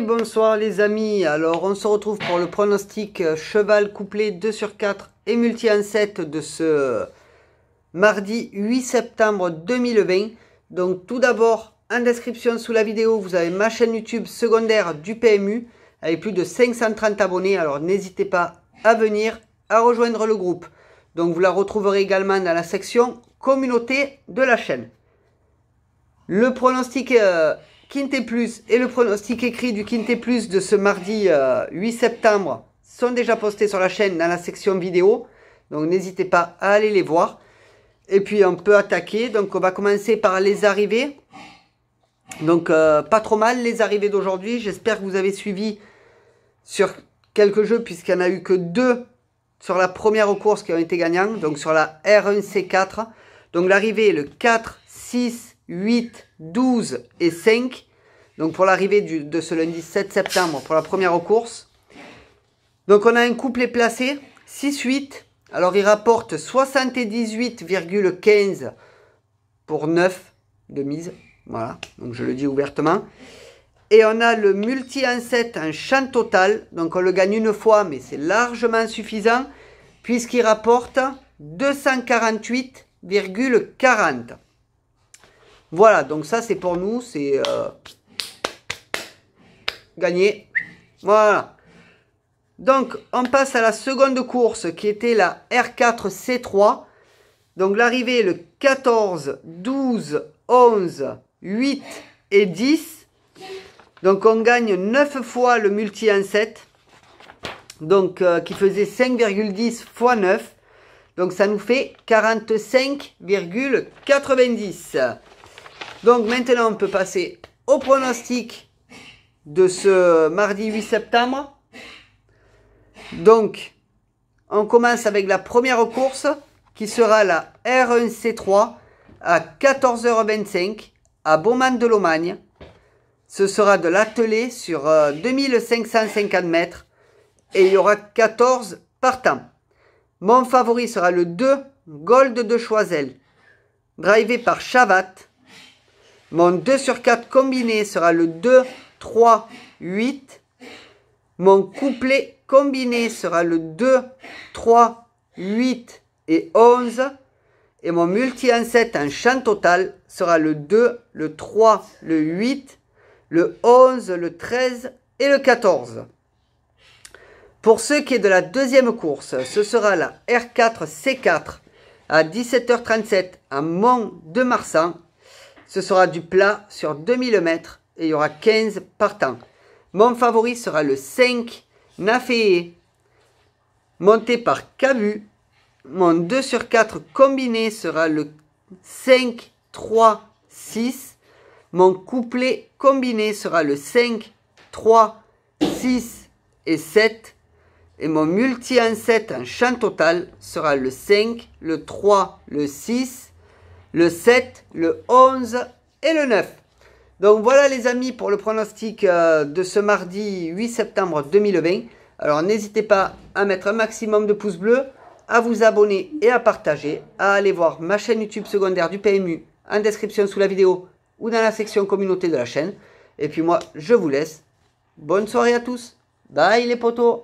bonsoir les amis, alors on se retrouve pour le pronostic euh, cheval couplé 2 sur 4 et multi en 7 de ce euh, mardi 8 septembre 2020. Donc tout d'abord, en description sous la vidéo, vous avez ma chaîne YouTube secondaire du PMU avec plus de 530 abonnés, alors n'hésitez pas à venir, à rejoindre le groupe. Donc vous la retrouverez également dans la section communauté de la chaîne. Le pronostic... est euh, Quinté Plus et le pronostic écrit du Quinté Plus de ce mardi 8 euh, septembre sont déjà postés sur la chaîne dans la section vidéo. Donc n'hésitez pas à aller les voir. Et puis on peut attaquer. Donc on va commencer par les arrivées. Donc euh, pas trop mal les arrivées d'aujourd'hui. J'espère que vous avez suivi sur quelques jeux puisqu'il n'y en a eu que deux sur la première course qui ont été gagnants. Donc sur la R1C4. Donc l'arrivée le 4, 6, 8, 12 et 5. Donc pour l'arrivée de ce lundi 7 septembre, pour la première course. Donc on a un couplet placé, 6-8. Alors il rapporte 78,15 pour 9 de mise. Voilà, donc je le dis ouvertement. Et on a le multi en 7, un champ total. Donc on le gagne une fois, mais c'est largement suffisant puisqu'il rapporte 248,40. Voilà, donc ça c'est pour nous, c'est euh, gagné. Voilà. Donc on passe à la seconde course qui était la R4C3. Donc l'arrivée le 14, 12, 11, 8 et 10. Donc on gagne 9 fois le multi en 7. Donc euh, qui faisait 5,10 fois 9. Donc ça nous fait 45,90. Donc maintenant, on peut passer au pronostic de ce mardi 8 septembre. Donc, on commence avec la première course qui sera la R1C3 à 14h25 à Beaumont de Lomagne. Ce sera de l'atelier sur 2550 euh, mètres et il y aura 14 partants. Mon favori sera le 2 Gold de Choisel, drivé par Chavat mon 2 sur 4 combiné sera le 2, 3, 8. Mon couplet combiné sera le 2, 3, 8 et 11. Et mon multi en 7 en champ total sera le 2, le 3, le 8, le 11, le 13 et le 14. Pour ce qui est de la deuxième course, ce sera la R4-C4 à 17h37 à Mont-de-Marsan ce sera du plat sur 2000 mètres et il y aura 15 partants. Mon favori sera le 5 Naféé, monté par Cabu. Mon 2 sur 4 combiné sera le 5, 3, 6. Mon couplet combiné sera le 5, 3, 6 et 7. Et mon multi en 7 en champ total sera le 5, le 3, le 6 le 7, le 11 et le 9. Donc voilà les amis pour le pronostic euh, de ce mardi 8 septembre 2020. Alors n'hésitez pas à mettre un maximum de pouces bleus, à vous abonner et à partager, à aller voir ma chaîne YouTube secondaire du PMU en description sous la vidéo ou dans la section communauté de la chaîne. Et puis moi, je vous laisse. Bonne soirée à tous. Bye les potos.